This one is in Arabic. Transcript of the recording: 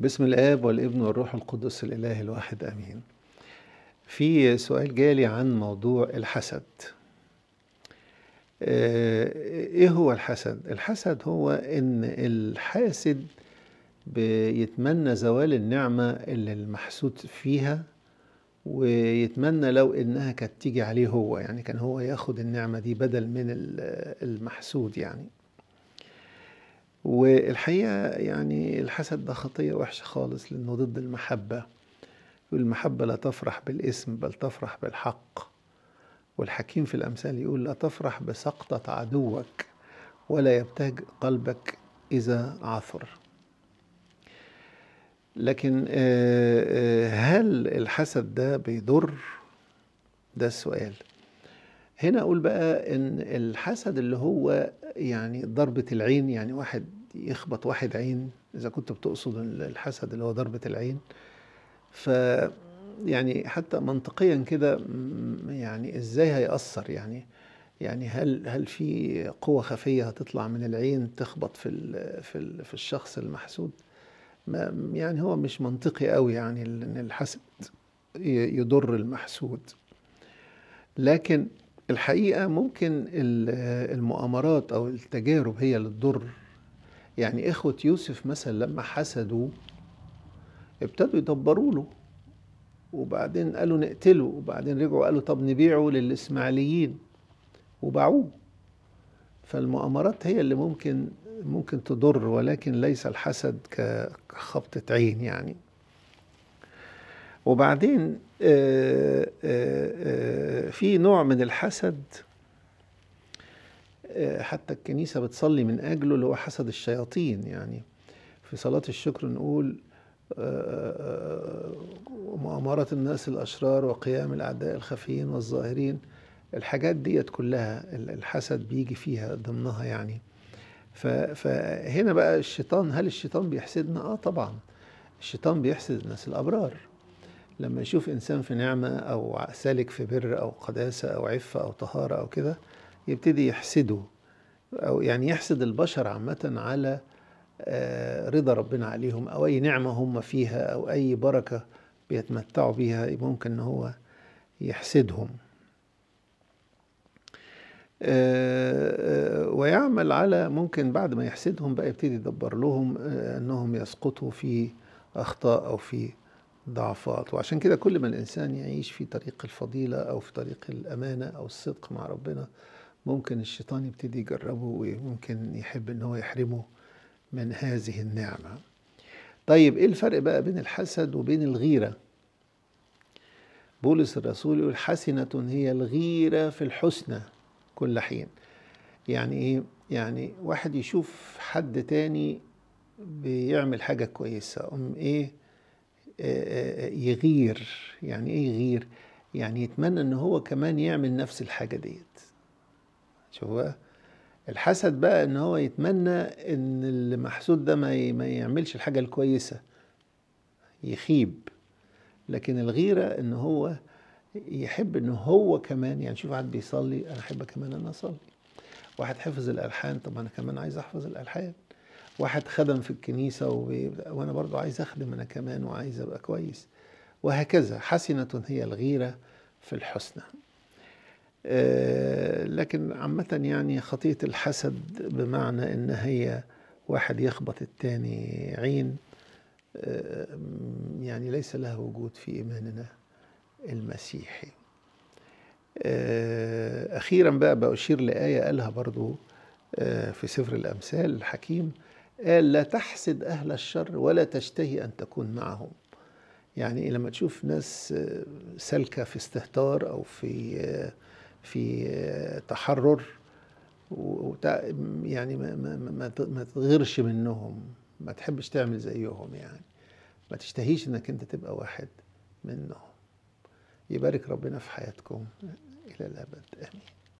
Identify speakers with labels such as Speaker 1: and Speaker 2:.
Speaker 1: بسم الاب والابن والروح القدس الاله الواحد امين في سؤال جالي عن موضوع الحسد آه، ايه هو الحسد الحسد هو ان الحاسد بيتمنى زوال النعمه اللي المحسود فيها ويتمنى لو انها كانت تيجي عليه هو يعني كان هو ياخد النعمه دي بدل من المحسود يعني والحقيقة يعني الحسد ده خطية وحشة خالص لأنه ضد المحبة والمحبة لا تفرح بالاسم بل تفرح بالحق والحكيم في الأمثال يقول لا تفرح بسقطة عدوك ولا يبتهج قلبك إذا عثر لكن آه، آه، هل الحسد ده بيضر؟ ده السؤال هنا أقول بقى إن الحسد اللي هو يعني ضربة العين يعني واحد يخبط واحد عين إذا كنت بتقصد الحسد اللي هو ضربة العين ف يعني حتى منطقيا كده يعني ازاي هيأثر يعني يعني هل هل في قوة خفية هتطلع من العين تخبط في الـ في الـ في الشخص المحسود؟ ما يعني هو مش منطقي قوي يعني ان الحسد يضر المحسود. لكن الحقيقة ممكن المؤامرات او التجارب هي اللي تضر يعني إخوة يوسف مثلا لما حسدوا ابتدوا يدبروا له وبعدين قالوا نقتله وبعدين رجعوا قالوا طب نبيعه للإسماعيليين وباعوه فالمؤامرات هي اللي ممكن ممكن تضر ولكن ليس الحسد كخبطة عين يعني وبعدين آه، آه، آه، في نوع من الحسد حتى الكنيسة بتصلي من أجله اللي هو حسد الشياطين يعني في صلاة الشكر نقول ومؤامرة آه، آه، آه، الناس الأشرار وقيام الأعداء الخفيين والظاهرين الحاجات ديت كلها الحسد بيجي فيها ضمنها يعني فهنا بقى الشيطان هل الشيطان بيحسدنا؟ آه طبعا الشيطان بيحسد الناس الأبرار لما يشوف إنسان في نعمة أو سالك في بر أو قداسة أو عفة أو طهارة أو كده يبتدي يحسده أو يعني يحسد البشر عامة على آه، رضا ربنا عليهم أو أي نعمة هم فيها أو أي بركة بيتمتعوا بيها ممكن أن هو يحسدهم آه، آه، ويعمل على ممكن بعد ما يحسدهم بقى يبتدي يدبر لهم أنهم يسقطوا في أخطاء أو في ضعفات وعشان كده كل ما الإنسان يعيش في طريق الفضيلة أو في طريق الأمانة أو الصدق مع ربنا ممكن الشيطان يبتدي يجربه وممكن يحب ان هو يحرمه من هذه النعمه طيب ايه الفرق بقى بين الحسد وبين الغيره بولس الرسول يقول حسنه هي الغيره في الحسنى كل حين يعني ايه يعني واحد يشوف حد تاني بيعمل حاجة كويسة أم إيه يغير يعني إيه يغير يعني يتمنى إن هو كمان يعمل نفس الحاجة ديت شوفوا الحسد بقى ان هو يتمنى ان المحسود ده ما ما يعملش الحاجه الكويسه يخيب لكن الغيره ان هو يحب ان هو كمان يعني شوف واحد بيصلي انا احب كمان انا اصلي واحد حفظ الالحان طب انا كمان عايز احفظ الالحان واحد خدم في الكنيسه وبي... وانا برضو عايز اخدم انا كمان وعايز ابقى كويس وهكذا حسنه هي الغيره في الحسنى آه، لكن عامة يعني خطية الحسد بمعنى إن هي واحد يخبط التاني عين آه، يعني ليس لها وجود في إيماننا المسيحي آه، أخيرا بقى بأشير لآية قالها برضو في سفر الأمثال الحكيم قال لا تحسد أهل الشر ولا تشتهي أن تكون معهم يعني لما تشوف ناس سالكة في استهتار أو في في آه، تحرر يعني ما, ما, ما تغيرش منهم ما تحبش تعمل زيهم يعني ما تشتهيش انك انت تبقى واحد منهم يبارك ربنا في حياتكم الى الابد امين